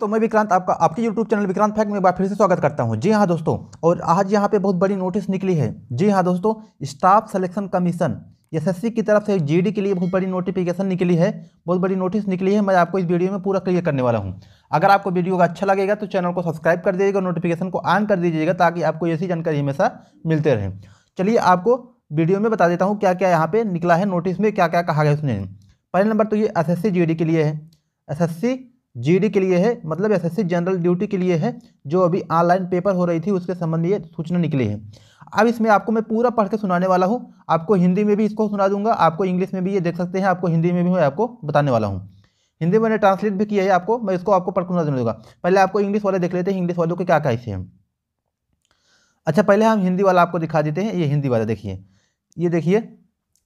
तो मैं विक्रांत आपका आपके YouTube चैनल विक्रांत फैक्ट में एक बार फिर से स्वागत करता हूं जी हाँ दोस्तों और आज यहाँ पे बहुत बड़ी नोटिस निकली है जी हाँ दोस्तों स्टाफ सिलेक्शन कमीशन एसएससी की तरफ से जीडी के लिए बहुत बड़ी नोटिफिकेशन निकली है बहुत बड़ी नोटिस निकली है मैं आपको इस वीडियो में पूरा क्लियर करने वाला हूँ अगर आपको वीडियो का अच्छा लगेगा तो चैनल को सब्सक्राइब कर दीजिएगा नोटिफिकेशन को ऑन कर दीजिएगा ताकि आपको ऐसी जानकारी हमेशा मिलते रहे चलिए आपको वीडियो में बता देता हूँ क्या क्या यहाँ पर निकला है नोटिस में क्या क्या कहा गया उसने पहले नंबर तो ये एस एस के लिए है एस जीडी के लिए है मतलब एसएससी जनरल ड्यूटी के लिए है जो अभी ऑनलाइन पेपर हो रही थी उसके संबंध ये सूचना निकली है अब इसमें आपको मैं पूरा पढ़ के सुनाने वाला हूँ आपको हिंदी में भी इसको सुना दूंगा आपको इंग्लिश में भी ये देख सकते हैं आपको हिंदी में भी मैं आपको बताने वाला हूँ हिंदी मैंने ट्रांसलेट भी किया है आपको मैं इसको आपको पढ़ सुना दूंगा पहले आपको इंग्लिश वाले देख लेते हैं इंग्लिश वालों के क्या क्या इसे हम अच्छा पहले हम हिंदी वाला आपको दिखा देते हैं ये हिंदी वाला देखिए ये देखिए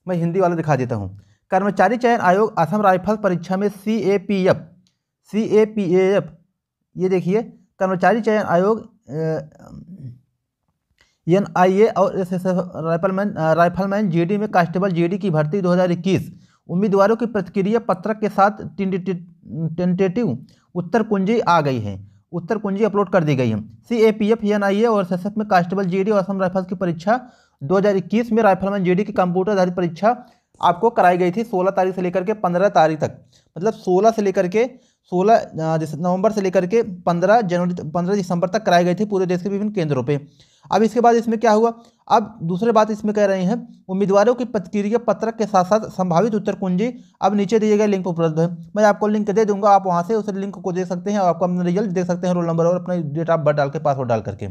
मैं हिंदी वाला दिखा देता हूँ कर्मचारी चयन आयोग असम राइफल्स परीक्षा में C A P F C A P A F ये देखिए कर्मचारी चयन आयोग एन आई ए और S S F rifleman rifleman G D में कांस्टेबल जी डी की भर्ती 2021 उम्मीदवारों की प्रतिक्रिया पत्रक के साथ टेंटेटिव उत्तर कुंजी आ गई है उत्तर कुंजी अपलोड कर दी गई है C A P F N I A और एस एस एफ में कांस्टेबल जी डी और असम राइफल्स की परीक्षा 2021 में राइफलमैन जी डी की कंप्यूटर आधारित परीक्षा आपको कराई गई थी सोलह तारीख से लेकर के पंद्रह तारीख तक मतलब सोलह से लेकर के सोलह नवंबर से लेकर के पंद्रह जनवरी पंद्रह दिसंबर तक कराए गए थे पूरे देश के विभिन्न केंद्रों पे अब इसके बाद इसमें क्या हुआ अब दूसरी बात इसमें कह रहे हैं उम्मीदवारों की प्रतिक्रिया पत्रक के साथ साथ संभावित उत्तर कुंजी अब नीचे दिए गए लिंक पर उपलब्ध है मैं आपको लिंक दे दूंगा आप वहाँ से उस लिंक को देख सकते हैं और आपको अपना रिजल्ट देख सकते हैं रोल नंबर और अपना डेट ऑफ बर्थ डाल के पासवर्ड डाल करके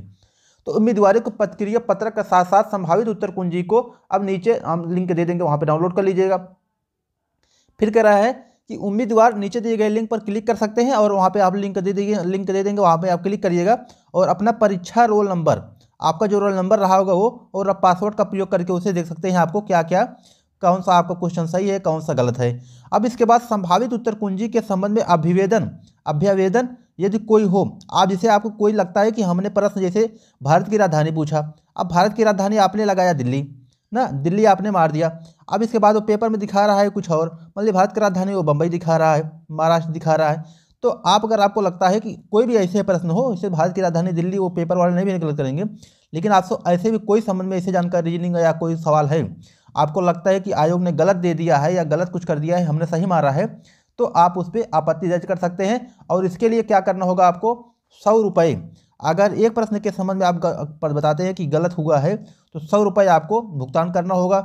तो उम्मीदवारों को प्रतिक्रिया पत्रक के साथ साथ संभावित उत्तर कुंजी को अब नीचे हम लिंक दे देंगे वहाँ पर डाउनलोड कर लीजिएगा फिर कह रहा है कि उम्मीदवार नीचे दिए गए लिंक पर क्लिक कर सकते हैं और वहाँ पे आप लिंक दे देंगे लिंक दे देंगे वहाँ पे आप क्लिक करिएगा और अपना परीक्षा रोल नंबर आपका जो रोल नंबर रहा होगा वो और आप पासवर्ड का प्रयोग करके उसे देख सकते हैं आपको क्या क्या कौन सा आपका क्वेश्चन सही है कौन सा गलत है अब इसके बाद संभावित उत्तर कुंजी के संबंध में अभिवेदन अभ्यावेदन यदि कोई हो आप जैसे आपको कोई लगता है कि हमने प्रश्न जैसे भारत की राजधानी पूछा अब भारत की राजधानी आपने लगाया दिल्ली ना दिल्ली आपने मार दिया अब इसके बाद वो पेपर में दिखा रहा है कुछ और मान मतलब लीजिए भारत की राजधानी वो बम्बई दिखा रहा है महाराष्ट्र दिखा रहा है तो आप अगर आपको लगता है कि कोई भी ऐसे प्रश्न हो जैसे भारत की राजधानी दिल्ली वो पेपर वाले नहीं भी निकल करेंगे लेकिन आपसे ऐसे भी कोई संबंध में ऐसे जानकारी रीजनिंग या कोई सवाल है आपको लगता है कि आयोग ने गलत दे दिया है या गलत कुछ कर दिया है हमने सही मारा है तो आप उस पर आपत्ति दर्ज कर सकते हैं और इसके लिए क्या करना होगा आपको सौ रुपये अगर एक प्रश्न के संबंध में आप बताते हैं कि गलत हुआ है तो सौ रुपये आपको भुगतान करना होगा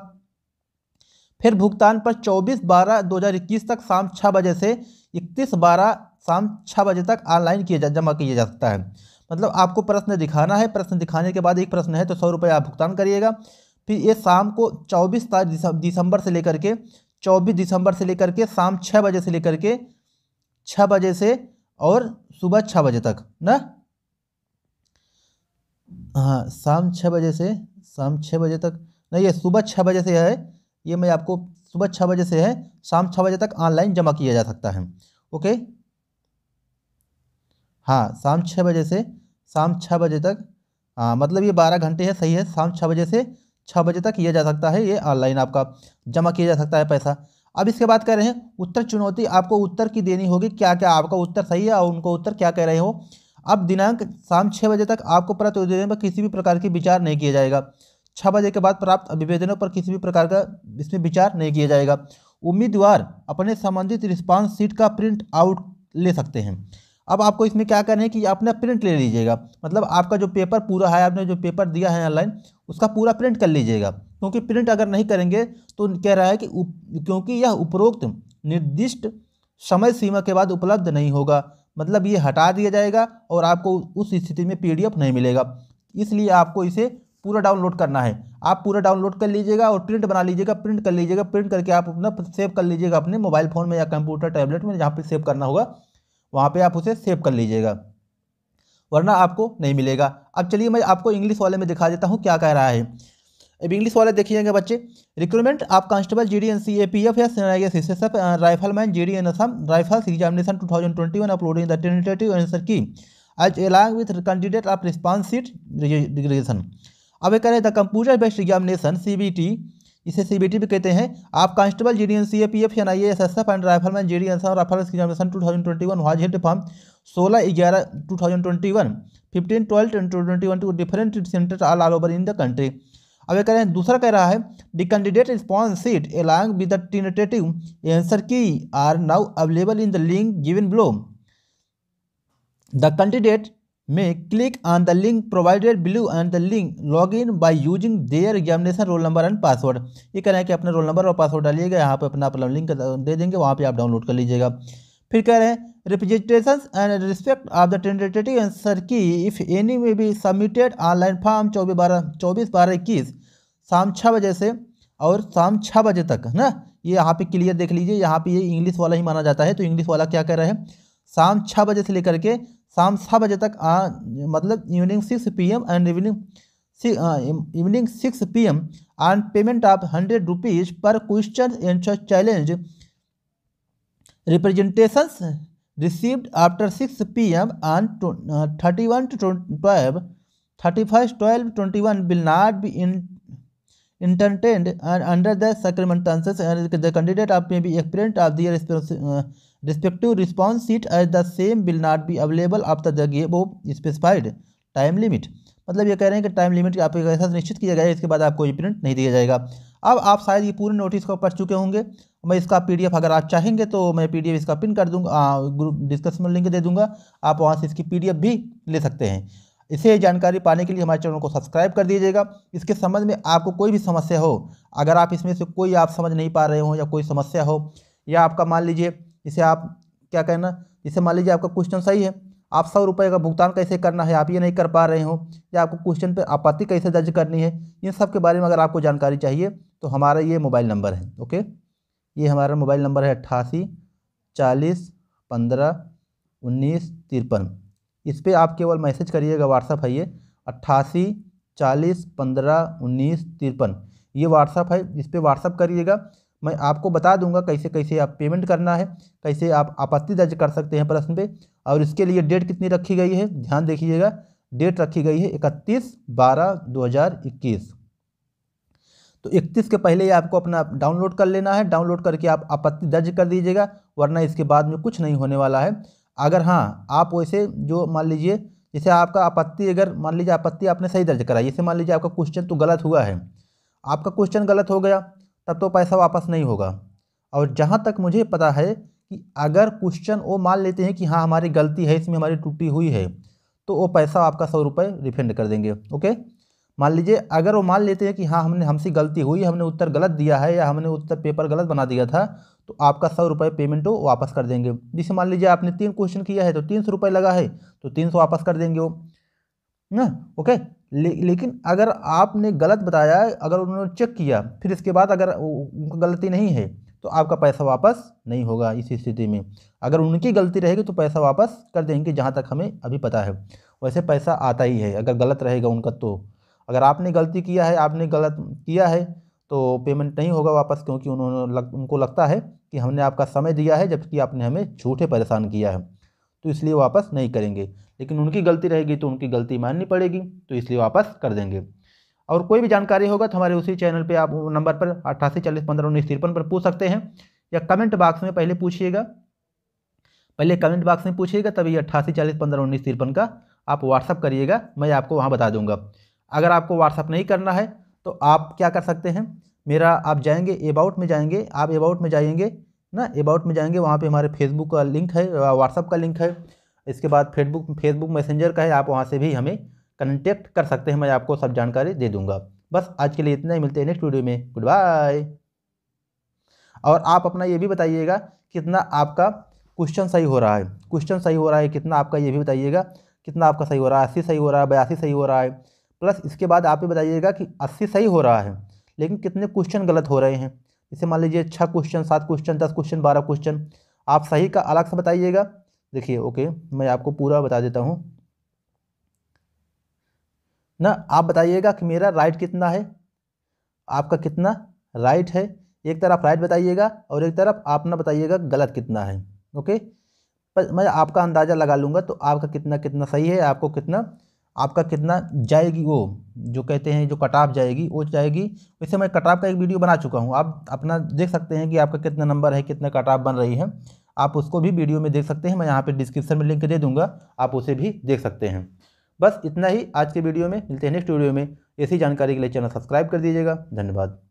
फिर भुगतान पर 24 बारह 2021 तक शाम छः बजे से 31 बारह शाम छः बजे तक ऑनलाइन किया जा जमा किया जा सकता है मतलब आपको प्रश्न दिखाना है प्रश्न दिखाने के बाद एक प्रश्न है तो सौ रुपये आप भुगतान करिएगा फिर ये शाम को चौबीस दिसंबर से लेकर के चौबीस दिसंबर से लेकर के शाम छः बजे से लेकर के छः बजे से और सुबह छः बजे तक ना हाँ शाम छः बजे से शाम छः बजे तक नहीं ये सुबह छः बजे से है ये मैं आपको सुबह छः बजे से है शाम छः बजे तक ऑनलाइन जमा किया जा सकता है ओके हाँ शाम छः बजे से शाम छः बजे तक हाँ मतलब ये बारह घंटे है सही है शाम छः बजे से छः बजे तक किया जा सकता है ये ऑनलाइन आपका जमा किया जा सकता है पैसा अब इसके बाद कह रहे हैं उत्तर चुनौती आपको उत्तर की देनी होगी क्या क्या आपका उत्तर सही है और उनको उत्तर क्या कह रहे हो अब दिनांक शाम छः बजे तक आपको प्राप्त अभिवेदन पर किसी भी प्रकार की विचार नहीं किया जाएगा छः बजे के बाद प्राप्त अभिवेदनों पर किसी भी प्रकार का इसमें विचार नहीं किया जाएगा उम्मीदवार अपने संबंधित रिस्पांस सीट का प्रिंट आउट ले सकते हैं अब आपको इसमें क्या करना है कि अपना प्रिंट ले लीजिएगा मतलब आपका जो पेपर पूरा है आपने जो पेपर दिया है ऑनलाइन उसका पूरा प्रिंट कर लीजिएगा क्योंकि प्रिंट अगर नहीं करेंगे तो कह रहा है कि क्योंकि यह उपरोक्त निर्दिष्ट समय सीमा के बाद उपलब्ध नहीं होगा मतलब ये हटा दिया जाएगा और आपको उस स्थिति में पी नहीं मिलेगा इसलिए आपको इसे पूरा डाउनलोड करना है आप पूरा डाउनलोड कर लीजिएगा और प्रिंट बना लीजिएगा प्रिंट कर लीजिएगा प्रिंट करके आप अपना सेव कर लीजिएगा अपने मोबाइल फ़ोन में या कंप्यूटर टैबलेट में जहाँ पे सेव करना होगा वहाँ पे आप उसे सेव कर लीजिएगा वरना आपको नहीं मिलेगा अब चलिए मैं आपको इंग्लिश वाले में दिखा देता हूँ क्या कह रहा है अब इंग्लिश वाले देखिएगा बच्चे रिक्रूटमेंट आप constable G D in C A P F या rifleman G D N Assam rifles examination two thousand twenty one uploading the tentative answer key as along with candidate of response sheet reservation अब ये करें the computer based examination C B T इसे C B T भी कहते हैं आप constable G D in C A P F N I S S F and rifleman G D N S rifle examination two thousand twenty one was held from सोलह ग्यारह two thousand twenty one fifteen twelve twenty twenty one to different centre all all over in the country अब ये कह रहे हैं दूसरा कह रहा है the candidate response sheet along with the tentative answer key are now available in the link given below the candidate में click on the link provided below and the link log in by using their examination roll number and password ये कह रहे हैं कि अपना roll number और password डालिएगा यहाँ पर अपना अपना लिंक दे देंगे वहाँ पर आप डाउनलोड कर लीजिएगा फिर कह रहे हैं representation and respect of the tentative answer key if any may भी सबमिटेड ऑनलाइन फॉर्म चौबीस बारह चौबीस बारह इक्कीस शाम छः बजे से और शाम छः बजे तक है ना ये यहाँ पे क्लियर देख लीजिए यहाँ पे ये इंग्लिश वाला ही माना जाता है तो इंग्लिश वाला क्या कह रहा है शाम छः बजे से लेकर के शाम छः बजे तक आ, मतलब evening six P M and evening evening six P M on payment of hundred rupees per question and challenge representation received after six P M on 31 one two twelve thirty first twelve twenty one will not be in entertained and under the circumstances and the candidate of may be एक of their respective response sheet as the same will not be available after the गे वो specified time limit मतलब ये कह रहे हैं कि time limit आपको ऐसा निश्चित किया जाएगा इसके बाद आपको ये प्रिंट नहीं दिया जाएगा अब आप शायद ये पूरे नोटिस को पढ़ चुके होंगे मैं इसका पीडीएफ अगर आप चाहेंगे तो मैं पीडीएफ इसका पिन कर दूंगा ग्रुप डिस्कशन में लिंक दे दूंगा आप वहाँ से इसकी पीडीएफ भी ले सकते हैं इसे जानकारी पाने के लिए हमारे चैनल को सब्सक्राइब कर दीजिएगा इसके संबंध में आपको कोई भी समस्या हो अगर आप इसमें से कोई आप समझ नहीं पा रहे हो या कोई समस्या हो या आपका मान लीजिए इसे आप क्या कहना इसे मान लीजिए आपका क्वेश्चन सही है आप सौ रुपये का भुगतान कैसे करना है आप ये नहीं कर पा रहे हो या आपको क्वेश्चन पर आपत्ति कैसे दर्ज करनी है इन सब के बारे में अगर आपको जानकारी चाहिए तो हमारा ये मोबाइल नंबर है ओके ये हमारा मोबाइल नंबर है अट्ठासी चालीस पंद्रह उन्नीस तिरपन इस पर आप केवल मैसेज करिएगा व्हाट्सअप है ये अट्ठासी चालीस पंद्रह उन्नीस तिरपन ये व्हाट्सअप है इस पर व्हाट्सअप करिएगा मैं आपको बता दूंगा कैसे कैसे आप पेमेंट करना है कैसे आप आपत्ति दर्ज कर सकते हैं प्रश्न पे और इसके लिए डेट कितनी रखी गई है ध्यान देखिएगा डेट रखी गई है इकतीस बारह दो हज़ार इक्कीस तो 31 के पहले ही आपको अपना डाउनलोड कर लेना है डाउनलोड करके आप आपत्ति दर्ज कर दीजिएगा वरना इसके बाद में कुछ नहीं होने वाला है अगर हाँ आप वैसे जो मान लीजिए जैसे आपका आपत्ति अगर मान लीजिए आपत्ति आपने सही दर्ज कराई जैसे मान लीजिए आपका क्वेश्चन तो गलत हुआ है आपका क्वेश्चन गलत हो गया तब तो पैसा वापस नहीं होगा और जहाँ तक मुझे पता है कि अगर क्वेश्चन वो मान लेते हैं कि हाँ हमारी गलती है इसमें हमारी टूटी हुई है तो वो पैसा आपका सौ रुपये रिफंड कर देंगे ओके मान लीजिए अगर वो मान लेते हैं कि हाँ हमने हमसे गलती हुई हमने उत्तर गलत दिया है या हमने उत्तर पेपर गलत बना दिया था तो आपका सौ रुपये पेमेंट वो वापस कर देंगे जिसे मान लीजिए आपने तीन क्वेश्चन किया है तो तीन सौ रुपये लगा है तो तीन सौ वापस कर देंगे वो ना ओके ले, लेकिन अगर आपने गलत बताया अगर उन्होंने चेक किया फिर इसके बाद अगर उनका गलती नहीं है तो आपका पैसा वापस नहीं होगा इस स्थिति में अगर उनकी गलती रहेगी तो पैसा वापस कर देंगे जहाँ तक हमें अभी पता है वैसे पैसा आता ही है अगर गलत रहेगा उनका तो अगर आपने गलती किया है आपने गलत किया है तो पेमेंट नहीं होगा वापस क्योंकि उन्होंने लग, उनको लगता है कि हमने आपका समय दिया है जबकि आपने हमें झूठे परेशान किया है तो इसलिए वापस नहीं करेंगे लेकिन उनकी गलती रहेगी तो उनकी गलती माननी पड़ेगी तो इसलिए वापस कर देंगे और कोई भी जानकारी होगा तो हमारे उसी चैनल पे आप नंबर पर अट्ठासी चालीस पंद्रह उन्नीस तिरपन पर पूछ सकते हैं या कमेंट बॉक्स में पहले पूछिएगा पहले कमेंट बॉक्स में पूछिएगा तभी अट्ठासी चालीस पंद्रह उन्नीस तिरपन का आप व्हाट्सअप करिएगा मैं आपको वहाँ बता दूंगा अगर आपको व्हाट्सअप नहीं करना है तो आप क्या कर सकते हैं मेरा आप जाएंगे एबाउट में जाएंगे आप एबाउट में जाएंगे ना एबाउट में जाएंगे वहाँ पे हमारे फेसबुक का लिंक है व्हाट्सअप का लिंक है इसके बाद फेसबुक फेसबुक मैसेंजर का है आप वहाँ से भी हमें कंटेक्ट कर सकते हैं मैं आपको सब जानकारी दे दूँगा बस आज के लिए इतना ही मिलते हैं नेक्स्ट वीडियो में गुड बाय और आप अपना ये भी बताइएगा कितना आपका क्वेश्चन सही हो रहा है क्वेश्चन सही हो रहा है कितना आपका ये भी बताइएगा कितना आपका सही हो रहा है अस्सी सही हो रहा है बयासी सही हो रहा है प्लस इसके बाद आप ये बताइएगा कि अस्सी सही हो रहा है लेकिन कितने क्वेश्चन गलत हो रहे हैं जैसे मान लीजिए छः क्वेश्चन सात क्वेश्चन दस क्वेश्चन बारह क्वेश्चन आप सही का अलग से बताइएगा देखिए ओके मैं आपको पूरा बता देता हूँ ना आप बताइएगा कि मेरा राइट कितना है आपका कितना राइट है एक तरफ राइट बताइएगा और एक तरफ आप ना बताइएगा गलत कितना है ओके पर मैं आपका अंदाज़ा लगा लूँगा तो आपका कितना कितना सही है आपको कितना आपका कितना जाएगी वो जो कहते हैं जो कटाप जाएगी वो जाएगी वैसे मैं कटाप का एक वीडियो बना चुका हूँ आप अपना देख सकते हैं कि आपका कितना नंबर है कितना कटाप बन रही है आप उसको भी वीडियो में देख सकते हैं मैं यहाँ पर डिस्क्रिप्शन में लिंक दे दूँगा आप उसे भी देख सकते हैं बस इतना ही आज के वीडियो में मिलते हैं नेक्स्ट वीडियो में ऐसी जानकारी के लिए चैनल सब्सक्राइब कर दीजिएगा धन्यवाद